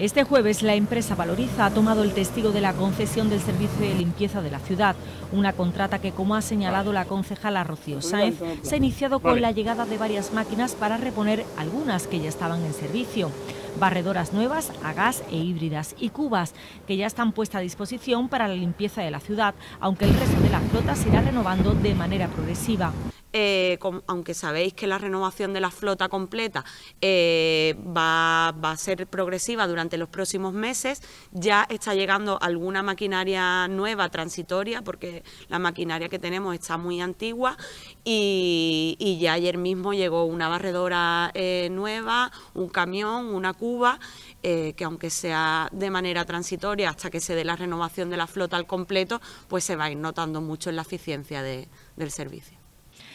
Este jueves la empresa Valoriza ha tomado el testigo de la concesión del servicio de limpieza de la ciudad, una contrata que, como ha señalado la concejala Rocío pues Sáenz, se ha iniciado con la llegada de varias máquinas para reponer algunas que ya estaban en servicio. Barredoras nuevas a gas e híbridas y cubas, que ya están puestas a disposición para la limpieza de la ciudad, aunque el resto de la flota se irá renovando de manera progresiva. Eh, aunque sabéis que la renovación de la flota completa eh, va, a ser progresiva durante los próximos meses, ya está llegando alguna maquinaria nueva, transitoria, porque la maquinaria que tenemos está muy antigua y, ya ayer mismo llegó una barredora eh, nueva, un camión, una cuba, que aunque sea de manera transitoria hasta que se dé la renovación de la flota al completo, pues se va a ir notando mucho en la eficiencia del servicio.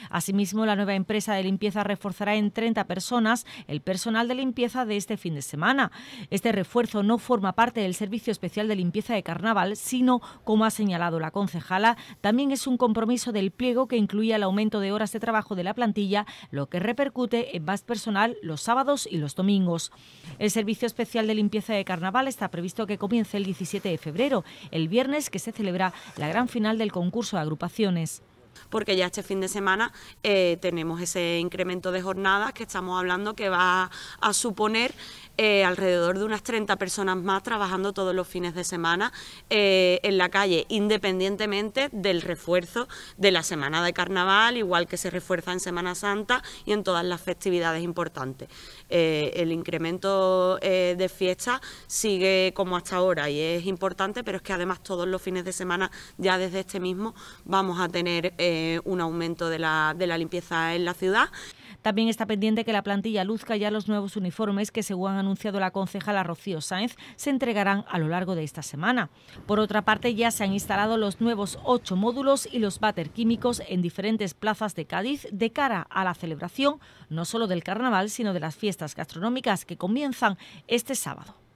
Asimismo, la nueva empresa de limpieza reforzará en 30 personas el personal de limpieza de este fin de semana. Este refuerzo no forma parte del Servicio Especial de Limpieza de Carnaval, sino, como ha señalado la concejala, también es un compromiso del pliego que incluye el aumento de horas de trabajo de la plantilla, lo que repercute en más personal los sábados y los domingos. El Servicio Especial de Limpieza de Carnaval está previsto que comience el 17 de febrero, el viernes que se celebra la gran final del concurso de agrupaciones porque ya este fin de semana eh, tenemos ese incremento de jornadas que estamos hablando que va a suponer eh, alrededor de unas 30 personas más trabajando todos los fines de semana eh, en la calle, independientemente del refuerzo de la semana de carnaval, igual que se refuerza en Semana Santa y en todas las festividades importantes. el incremento de fiestas sigue como hasta ahora y es importante, pero es que además todos los fines de semana, ya desde este mismo, vamos a tener eh, un aumento de la, limpieza en la ciudad. También está pendiente que la plantilla luzca ya los nuevos uniformes que, según ha anunciado la concejala Rocío Sáenz, se entregarán a lo largo de esta semana. Por otra parte, ya se han instalado los nuevos ocho módulos y los váter químicos en diferentes plazas de Cádiz de cara a la celebración no solo del carnaval, sino de las fiestas gastronómicas que comienzan este sábado.